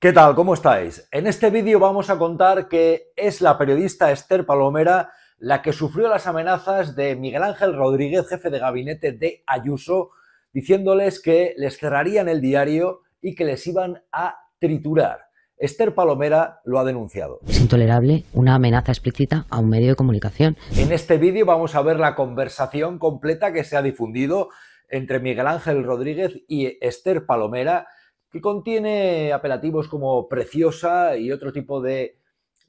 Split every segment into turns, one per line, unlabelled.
¿Qué tal? ¿Cómo estáis? En este vídeo vamos a contar que es la periodista Esther Palomera la que sufrió las amenazas de Miguel Ángel Rodríguez, jefe de gabinete de Ayuso, diciéndoles que les cerrarían el diario y que les iban a triturar. Esther Palomera lo ha denunciado. Es intolerable una amenaza explícita a un medio de comunicación. En este vídeo vamos a ver la conversación completa que se ha difundido entre Miguel Ángel Rodríguez y Esther Palomera que contiene apelativos como preciosa y otro tipo de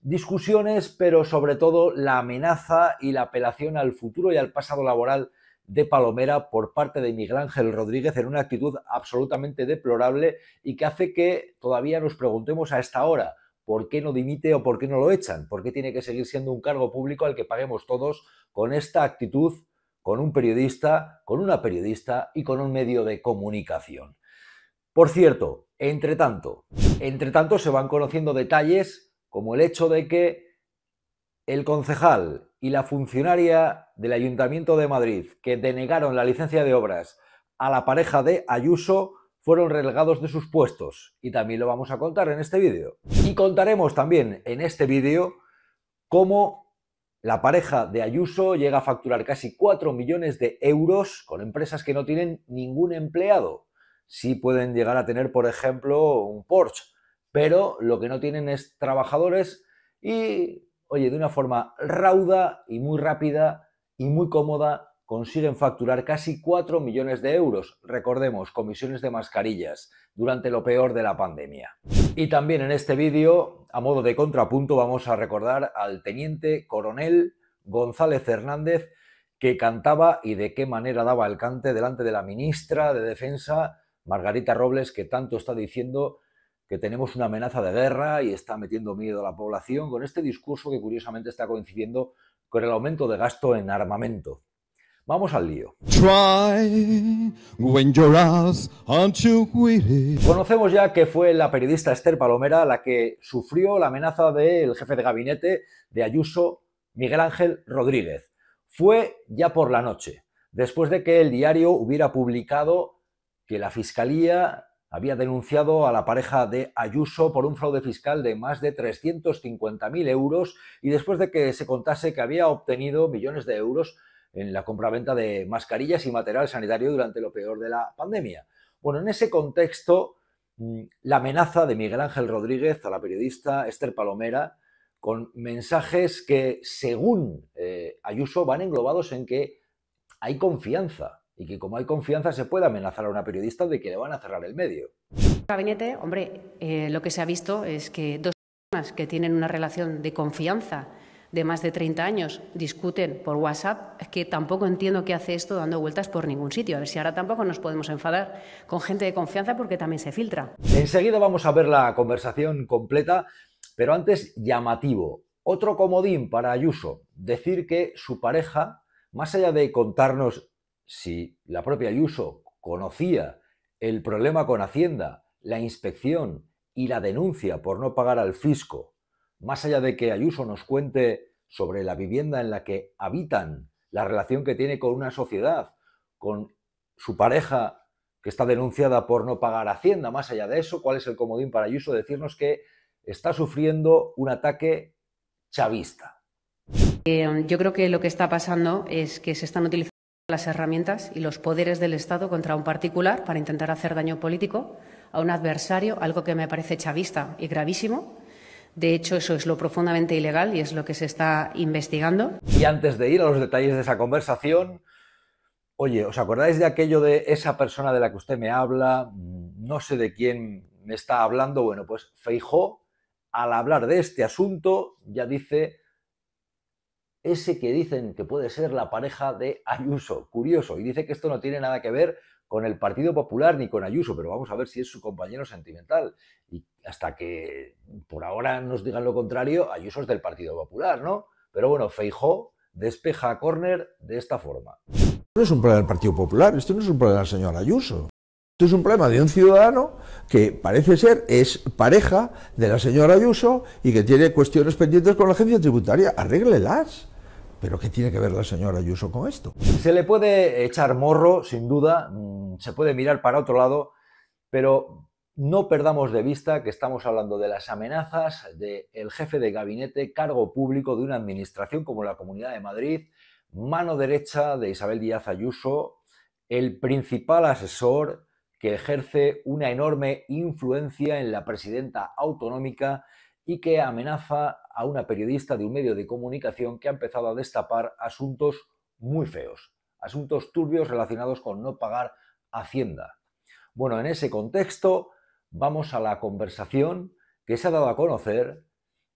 discusiones, pero sobre todo la amenaza y la apelación al futuro y al pasado laboral de Palomera por parte de Miguel Ángel Rodríguez en una actitud absolutamente deplorable y que hace que todavía nos preguntemos a esta hora por qué no dimite o por qué no lo echan, por qué tiene que seguir siendo un cargo público al que paguemos todos con esta actitud, con un periodista, con una periodista y con un medio de comunicación. Por cierto, entre tanto, se van conociendo detalles como el hecho de que el concejal y la funcionaria del Ayuntamiento de Madrid que denegaron la licencia de obras a la pareja de Ayuso fueron relegados de sus puestos y también lo vamos a contar en este vídeo. Y contaremos también en este vídeo cómo la pareja de Ayuso llega a facturar casi 4 millones de euros con empresas que no tienen ningún empleado Sí pueden llegar a tener, por ejemplo, un Porsche, pero lo que no tienen es trabajadores y, oye, de una forma rauda y muy rápida y muy cómoda consiguen facturar casi 4 millones de euros, recordemos, comisiones de mascarillas, durante lo peor de la pandemia. Y también en este vídeo, a modo de contrapunto, vamos a recordar al teniente coronel González Hernández, que cantaba y de qué manera daba el cante delante de la ministra de Defensa Margarita Robles, que tanto está diciendo que tenemos una amenaza de guerra y está metiendo miedo a la población, con este discurso que curiosamente está coincidiendo con el aumento de gasto en armamento. Vamos al lío. Conocemos ya que fue la periodista Esther Palomera la que sufrió la amenaza del jefe de gabinete de Ayuso, Miguel Ángel Rodríguez. Fue ya por la noche, después de que el diario hubiera publicado que la Fiscalía había denunciado a la pareja de Ayuso por un fraude fiscal de más de 350.000 euros y después de que se contase que había obtenido millones de euros en la compraventa de mascarillas y material sanitario durante lo peor de la pandemia. Bueno, en ese contexto, mm, la amenaza de Miguel Ángel Rodríguez a la periodista Esther Palomera con mensajes que, según eh, Ayuso, van englobados en que hay confianza y que como hay confianza se puede amenazar a una periodista de que le van a cerrar el medio. Gabinete, hombre, eh, lo que se ha visto es que dos personas que tienen una relación de confianza de más de 30 años discuten por WhatsApp, Es que tampoco entiendo qué hace esto dando vueltas por ningún sitio. A ver si ahora tampoco nos podemos enfadar con gente de confianza porque también se filtra. Enseguida vamos a ver la conversación completa, pero antes llamativo. Otro comodín para Ayuso, decir que su pareja, más allá de contarnos si la propia Ayuso conocía el problema con Hacienda, la inspección y la denuncia por no pagar al fisco, más allá de que Ayuso nos cuente sobre la vivienda en la que habitan, la relación que tiene con una sociedad, con su pareja que está denunciada por no pagar Hacienda, más allá de eso, cuál es el comodín para Ayuso, decirnos que está sufriendo un ataque chavista. Eh, yo creo que lo que está pasando es que se están utilizando las herramientas y los poderes del Estado contra un particular para intentar hacer daño político a un adversario, algo que me parece chavista y gravísimo. De hecho, eso es lo profundamente ilegal y es lo que se está investigando. Y antes de ir a los detalles de esa conversación, oye, ¿os acordáis de aquello de esa persona de la que usted me habla? No sé de quién me está hablando. Bueno, pues Feijó, al hablar de este asunto, ya dice ese que dicen que puede ser la pareja de Ayuso. Curioso, y dice que esto no tiene nada que ver con el Partido Popular ni con Ayuso, pero vamos a ver si es su compañero sentimental. Y hasta que por ahora nos digan lo contrario, Ayuso es del Partido Popular, ¿no? Pero bueno, Feijó despeja a Corner de esta forma. No es un problema del Partido Popular, esto no es un problema del señor Ayuso. Esto es un problema de un ciudadano que parece ser es pareja de la señora Ayuso y que tiene cuestiones pendientes con la agencia tributaria. Arréglelas. ¿Pero qué tiene que ver la señora Ayuso con esto? Se le puede echar morro, sin duda, mm, se puede mirar para otro lado, pero no perdamos de vista que estamos hablando de las amenazas del el jefe de gabinete, cargo público de una administración como la Comunidad de Madrid, mano derecha de Isabel Díaz Ayuso, el principal asesor que ejerce una enorme influencia en la presidenta autonómica y que amenaza a una periodista de un medio de comunicación que ha empezado a destapar asuntos muy feos, asuntos turbios relacionados con no pagar Hacienda. Bueno, en ese contexto vamos a la conversación que se ha dado a conocer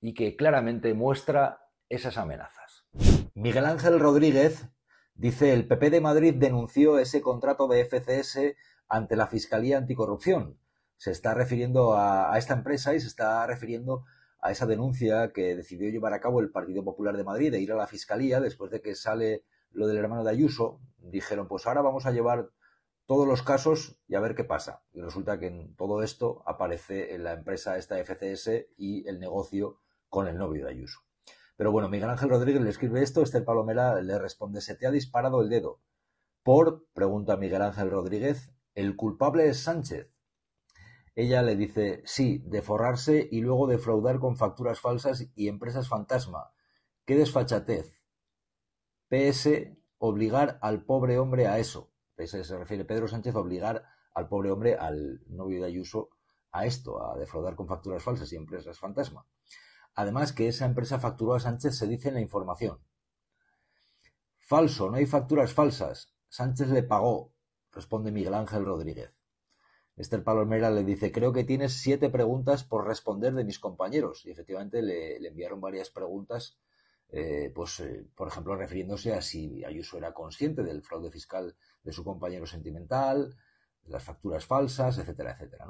y que claramente muestra esas amenazas. Miguel Ángel Rodríguez dice, el PP de Madrid denunció ese contrato de FCS ante la Fiscalía Anticorrupción. Se está refiriendo a, a esta empresa y se está refiriendo a esa denuncia que decidió llevar a cabo el Partido Popular de Madrid de ir a la Fiscalía después de que sale lo del hermano de Ayuso, dijeron pues ahora vamos a llevar todos los casos y a ver qué pasa. Y resulta que en todo esto aparece en la empresa esta FCS y el negocio con el novio de Ayuso. Pero bueno, Miguel Ángel Rodríguez le escribe esto, Esther Palomera le responde, se te ha disparado el dedo. Por, pregunta Miguel Ángel Rodríguez, el culpable es Sánchez. Ella le dice sí, deforrarse y luego defraudar con facturas falsas y empresas fantasma. ¡Qué desfachatez! PS obligar al pobre hombre a eso. PS se refiere Pedro Sánchez obligar al pobre hombre, al novio de Ayuso, a esto, a defraudar con facturas falsas y empresas fantasma. Además que esa empresa facturó a Sánchez se dice en la información. Falso, no hay facturas falsas. Sánchez le pagó, responde Miguel Ángel Rodríguez. Esther Palomera le dice, creo que tienes siete preguntas por responder de mis compañeros. Y efectivamente le, enviaron varias preguntas, eh, pues, eh, por ejemplo, refiriéndose a si Ayuso era consciente del fraude fiscal de su compañero sentimental, las facturas falsas, etcétera, etcétera.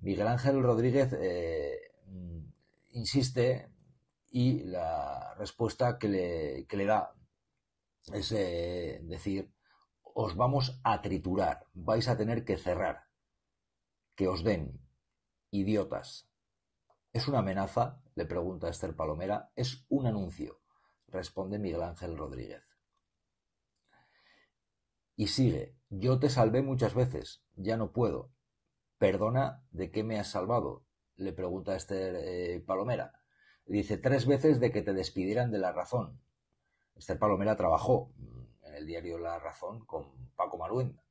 Miguel Ángel Rodríguez eh, mm, insiste y la respuesta que le da es decir, os vamos a triturar, vais a tener que cerrar que os den. Idiotas. ¿Es una amenaza? le pregunta Esther Palomera. Es un anuncio, responde Miguel Ángel Rodríguez. Y sigue, yo te salvé muchas veces, ya no puedo. Perdona, ¿de qué me has salvado? le pregunta Esther eh, Palomera. Dice tres veces de que te despidieran de La Razón. Esther Palomera trabajó en el diario La Razón con Paco Maruenda.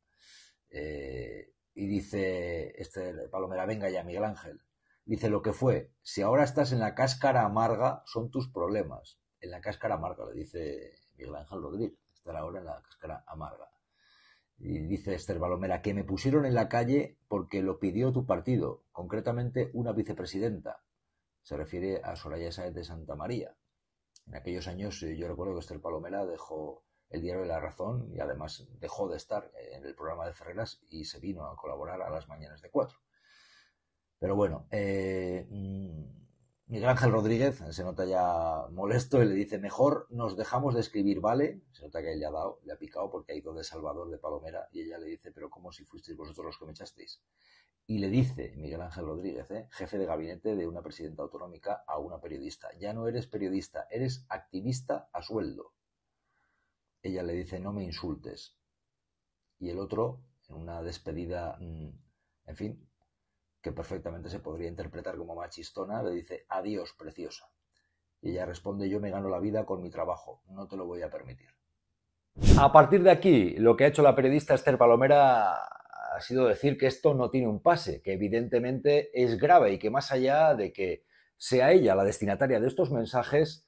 Eh, y dice este Palomera, venga ya, Miguel Ángel. Dice lo que fue, si ahora estás en la cáscara amarga, son tus problemas. En la cáscara amarga, le dice Miguel Ángel Rodríguez, estar ahora en la cáscara amarga. Y dice Esther Palomera, que me pusieron en la calle porque lo pidió tu partido, concretamente una vicepresidenta. Se refiere a Soraya Saez de Santa María. En aquellos años eh, yo recuerdo que Esther Palomera dejó el Diario de la Razón y además dejó de estar en el programa de Ferreras y se vino a colaborar a las mañanas de cuatro. Pero bueno, eh, mm, Miguel Ángel Rodríguez se nota ya molesto y le dice, mejor nos dejamos de escribir, ¿vale? Se nota que él le ha dado, le ha picado porque ha ido de Salvador de Palomera y ella le dice, pero ¿cómo si fuisteis vosotros los que me echasteis? Y le dice Miguel Ángel Rodríguez, ¿eh? jefe de gabinete de una presidenta autonómica, a una periodista, ya no eres periodista, eres activista a sueldo ella le dice, no me insultes. Y el otro, en una despedida, mm, en fin, que perfectamente se podría interpretar como machistona, le dice, adiós, preciosa. Y ella responde, yo me gano la vida con mi trabajo, no te lo voy a permitir. A partir de aquí, lo que ha hecho la periodista Esther Palomera ha sido decir que esto no tiene un pase, que evidentemente es grave y que más allá de que sea ella la destinataria de estos mensajes,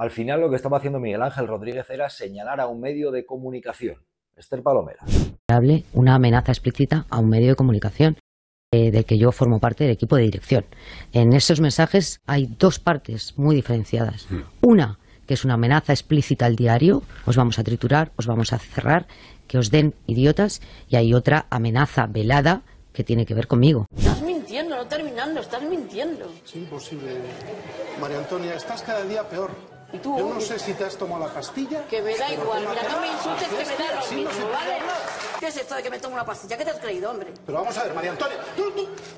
al final lo que estaba haciendo Miguel Ángel Rodríguez era señalar a un medio de comunicación. Esther Palomera. Una amenaza explícita a un medio de comunicación de eh, del que yo formo parte del equipo de dirección. En esos mensajes hay dos partes muy diferenciadas. Hmm. Una, que es una amenaza explícita al diario, os vamos a triturar, os vamos a cerrar, que os den idiotas, y hay otra amenaza velada que tiene que ver conmigo. Estás mintiendo, no terminando, estás mintiendo. Es imposible. María Antonia, estás cada día peor. Yo no sé si te has tomado la pastilla. Que me da igual, mira, no me insultes que me da lo mismo, ¿vale? ¿Qué es esto de que me tomo una pastilla? ¿Qué te has creído, hombre? Pero vamos a ver, María Antonia,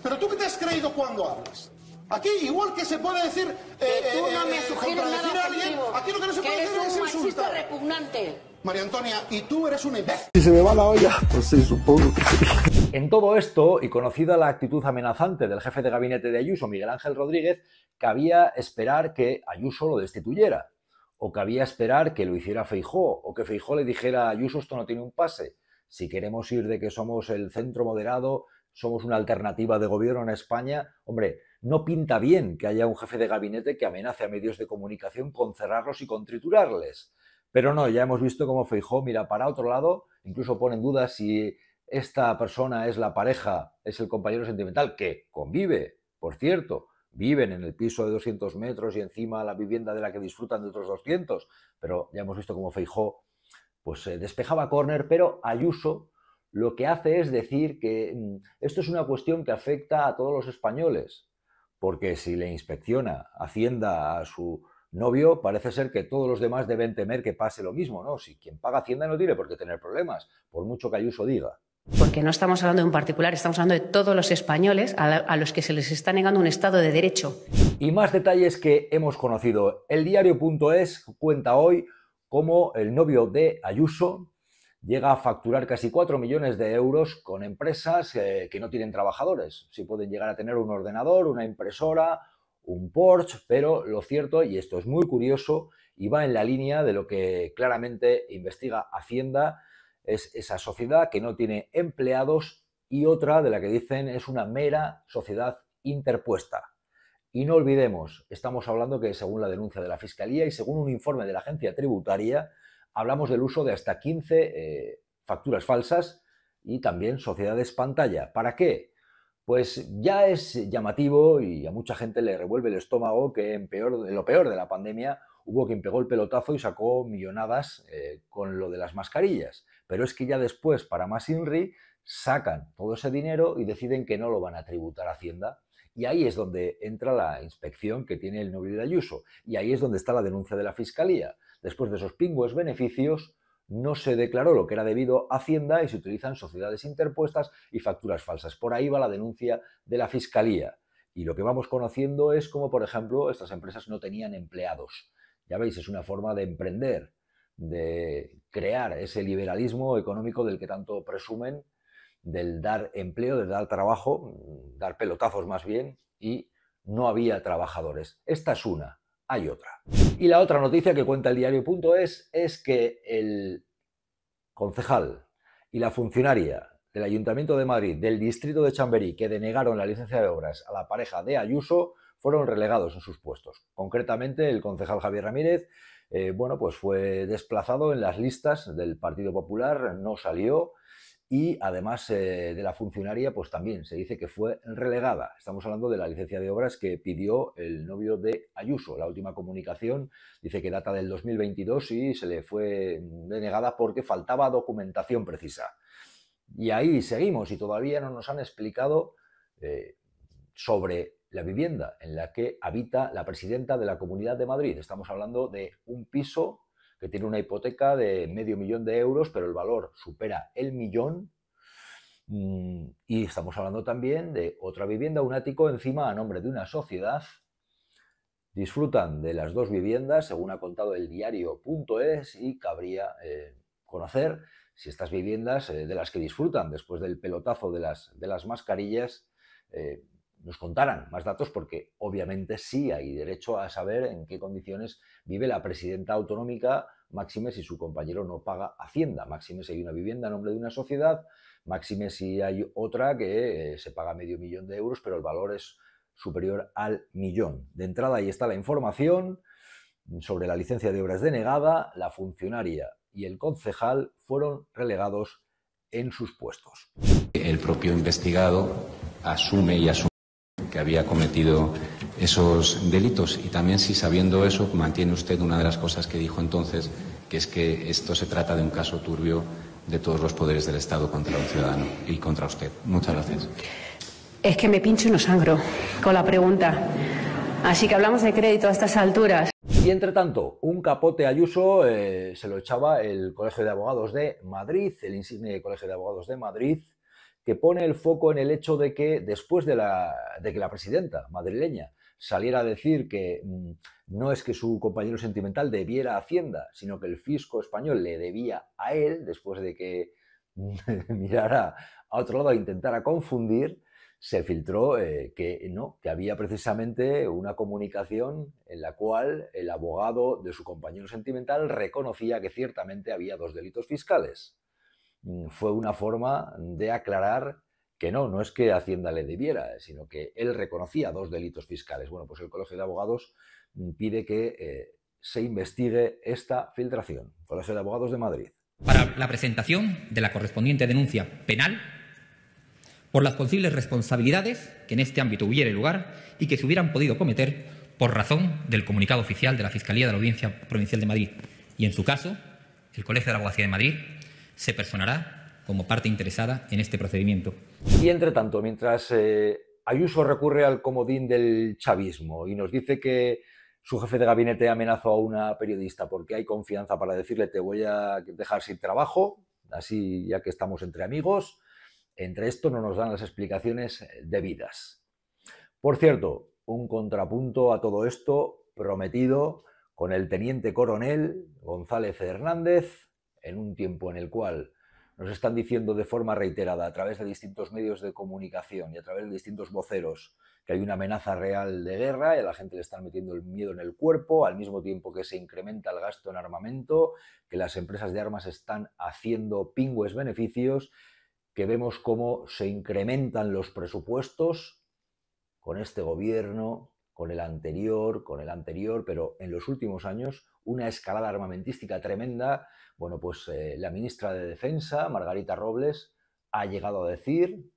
pero tú qué te has creído cuando hablas? Aquí, igual que se puede decir... Eh, que tú eh, no eh, me sugieres alguien, Aquí lo que no se puede decir es insultar. Que eres un machista repugnante. María Antonia, y tú eres una imbécil. Si se me va la olla, pues sí, supongo que En todo esto, y conocida la actitud amenazante del jefe de gabinete de Ayuso, Miguel Ángel Rodríguez, cabía esperar que Ayuso lo destituyera, o cabía esperar que lo hiciera Feijó, o que Feijó le dijera a Ayuso esto no tiene un pase. Si queremos ir de que somos el centro moderado, somos una alternativa de gobierno en España, hombre, no pinta bien que haya un jefe de gabinete que amenace a medios de comunicación con cerrarlos y con triturarles. Pero no, ya hemos visto cómo Feijó mira para otro lado, incluso pone en duda si esta persona es la pareja, es el compañero sentimental que convive, por cierto, viven en el piso de 200 metros y encima la vivienda de la que disfrutan de otros 200, pero ya hemos visto cómo Feijó pues eh, despejaba córner, pero Ayuso lo que hace es decir que mm, esto es una cuestión que afecta a todos los españoles, porque si le inspecciona Hacienda a su Novio, parece ser que todos los demás deben temer que pase lo mismo, ¿no? Si quien paga Hacienda no tiene por qué tener problemas, por mucho que Ayuso diga. Porque no estamos hablando de un particular, estamos hablando de todos los españoles a, los que se les está negando un Estado de Derecho. Y más detalles que hemos conocido. El diario.es cuenta hoy cómo el novio de Ayuso llega a facturar casi 4 millones de euros con empresas eh, que no tienen trabajadores. Si pueden llegar a tener un ordenador, una impresora, un Porsche, pero lo cierto, y esto es muy curioso, y va en la línea de lo que claramente investiga Hacienda, es esa sociedad que no tiene empleados y otra de la que dicen es una mera sociedad interpuesta. Y no olvidemos, estamos hablando que según la denuncia de la Fiscalía y según un informe de la agencia tributaria, hablamos del uso de hasta 15 eh, facturas falsas y también sociedades pantalla. ¿Para qué? pues ya es llamativo y a mucha gente le revuelve el estómago que en, peor, lo peor de la pandemia hubo quien pegó el pelotazo y sacó millonadas eh, con lo de las mascarillas. Pero es que ya después, para más INRI, sacan todo ese dinero y deciden que no lo van a tributar a Hacienda. Y ahí es donde entra la inspección que tiene el Noble de Ayuso. Y ahí es donde está la denuncia de la Fiscalía. Después de esos pingües beneficios, no se declaró lo que era debido a Hacienda y se utilizan sociedades interpuestas y facturas falsas. Por ahí va la denuncia de la Fiscalía. Y lo que vamos conociendo es como, por ejemplo, estas empresas no tenían empleados. Ya veis, es una forma de emprender, de crear ese liberalismo económico del que tanto presumen, del dar empleo, del dar trabajo, mm, dar pelotazos más bien, y no había trabajadores. Esta es una hay otra. Y la otra noticia que cuenta el diario Punto es que el concejal y la funcionaria del Ayuntamiento de Madrid del distrito de Chamberí que denegaron la licencia de obras a la pareja de Ayuso fueron relegados en sus puestos. Concretamente, el concejal Javier Ramírez, eh, bueno, pues fue desplazado en las listas del Partido Popular, no salió y además eh, de la funcionaria, pues también se dice que fue relegada. Estamos hablando de la licencia de obras que pidió el novio de Ayuso. La última comunicación dice que data del 2022 y se le fue denegada porque faltaba documentación precisa. Y ahí seguimos y todavía no nos han explicado eh, sobre la vivienda en la que habita la presidenta de la Comunidad de Madrid. Estamos hablando de un piso que tiene una hipoteca de medio millón de euros, pero el valor supera el millón. Mm, y estamos hablando también de otra vivienda, un ático encima a nombre de una sociedad. Disfrutan de las dos viviendas, según ha contado el diario.es, y cabría eh, conocer si estas viviendas eh, de las que disfrutan después del pelotazo de las, de las mascarillas eh, nos contaran más datos porque obviamente sí hay derecho a saber en qué condiciones vive la presidenta autonómica, máxime si su compañero no paga hacienda, máxime si hay una vivienda a nombre de una sociedad, máxime si hay otra que eh, se paga medio millón de euros pero el valor es superior al millón. De entrada ahí está la información sobre la licencia de obras denegada, la funcionaria y el concejal fueron relegados en sus puestos. El propio investigado asume y asume que había cometido esos delitos. Y también si sabiendo eso mantiene usted una de las cosas que dijo entonces, que es que esto se trata de un caso turbio de todos los poderes del Estado contra un ciudadano y contra usted. Muchas gracias. Es que me pincho y no sangro con la pregunta. Así que hablamos de crédito a estas alturas. Y entre tanto, un capote Ayuso eh, se lo echaba el Colegio de Abogados de Madrid, el insigne Colegio de Abogados de Madrid, que pone el foco en el hecho de que después de, la, de que la presidenta madrileña saliera a decir que mm, no es que su compañero sentimental debiera a Hacienda, sino que el fisco español le debía a él, después de que mm, mirara a otro lado e intentara confundir, se filtró eh, que no, que había precisamente una comunicación en la cual el abogado de su compañero sentimental reconocía que ciertamente había dos delitos fiscales. Mm, fue una forma de aclarar que no, no es que Hacienda le debiera, sino que él reconocía dos delitos fiscales. Bueno, pues el Colegio de Abogados mm, pide que eh, se investigue esta filtración. Colegio de Abogados de Madrid. Para la presentación de la correspondiente denuncia penal por las posibles responsabilidades que en este ámbito hubiera lugar y que se hubieran podido cometer por razón del comunicado oficial de la Fiscalía de la Audiencia Provincial de Madrid y, en su caso, el Colegio de la Abogacía de Madrid se personará como parte interesada en este procedimiento. Y entre tanto, mientras eh, Ayuso recurre al comodín del chavismo y nos dice que su jefe de gabinete amenazó a una periodista porque hay confianza para decirle te voy a dejar sin trabajo, así ya que estamos entre amigos, entre esto no nos dan las explicaciones debidas. Por cierto, un contrapunto a todo esto prometido con el teniente coronel González Hernández, en un tiempo en el cual nos están diciendo de forma reiterada a través de distintos medios de comunicación y a través de distintos voceros que hay una amenaza real de guerra y a la gente le están metiendo el miedo en el cuerpo, al mismo tiempo que se incrementa el gasto en armamento, que las empresas de armas están haciendo pingües beneficios, que vemos cómo se incrementan los presupuestos con este gobierno, con el anterior, con el anterior, pero en los últimos años una escalada armamentística tremenda, bueno, pues eh, la ministra de Defensa, Margarita Robles, ha llegado a decir.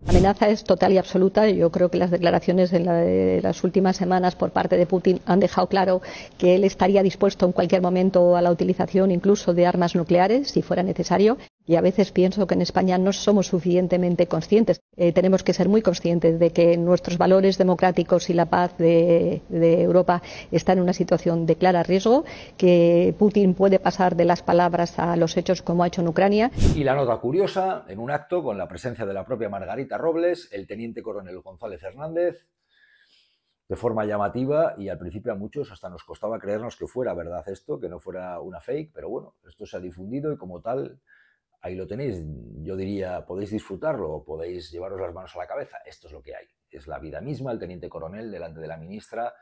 La amenaza es total y absoluta. Yo creo que las declaraciones de, las últimas semanas por parte de Putin han dejado claro que él estaría dispuesto en cualquier momento a la utilización incluso de armas nucleares si fuera necesario. Y a veces pienso que en España no somos suficientemente conscientes. Eh, tenemos que ser muy conscientes de que nuestros valores democráticos y la paz de, de, Europa están en una situación de clara riesgo, que Putin puede pasar de las palabras a los hechos como ha hecho en Ucrania. Y la nota curiosa, en un acto con la presencia de la propia Margarita Robles, el teniente coronel González Hernández, de forma llamativa y al principio a muchos hasta nos costaba creernos que fuera verdad esto, que no fuera una fake, pero bueno, esto se ha difundido y como tal ahí lo tenéis. Yo diría, podéis disfrutarlo o podéis llevaros las manos a la cabeza. Esto es lo que hay. Es la vida misma. El teniente coronel, delante de la ministra,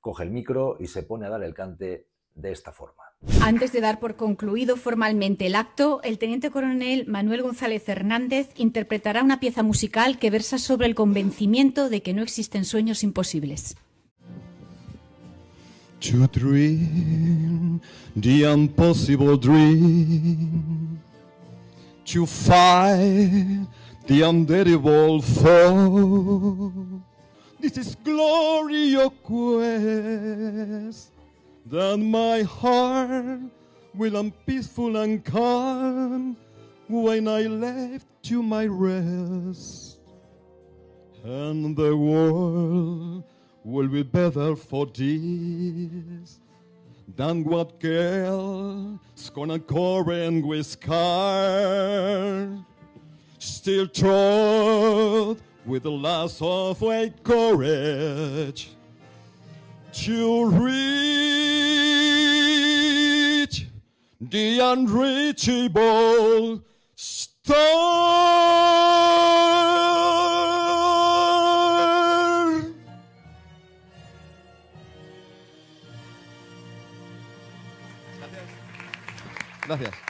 coge el micro y se pone a dar el cante de esta forma. Antes de dar por concluido formalmente el acto, el teniente coronel Manuel González Hernández interpretará una pieza musical que versa sobre el convencimiento de que no existen sueños imposibles. to fight the undeadable foe. This is glory your quest. Then my heart will am peaceful and calm when I left to my rest. And the world will be better for this what Dan Guadquel, with Guiscard, still trod with the last of white courage to reach the unreachable star. Gracias.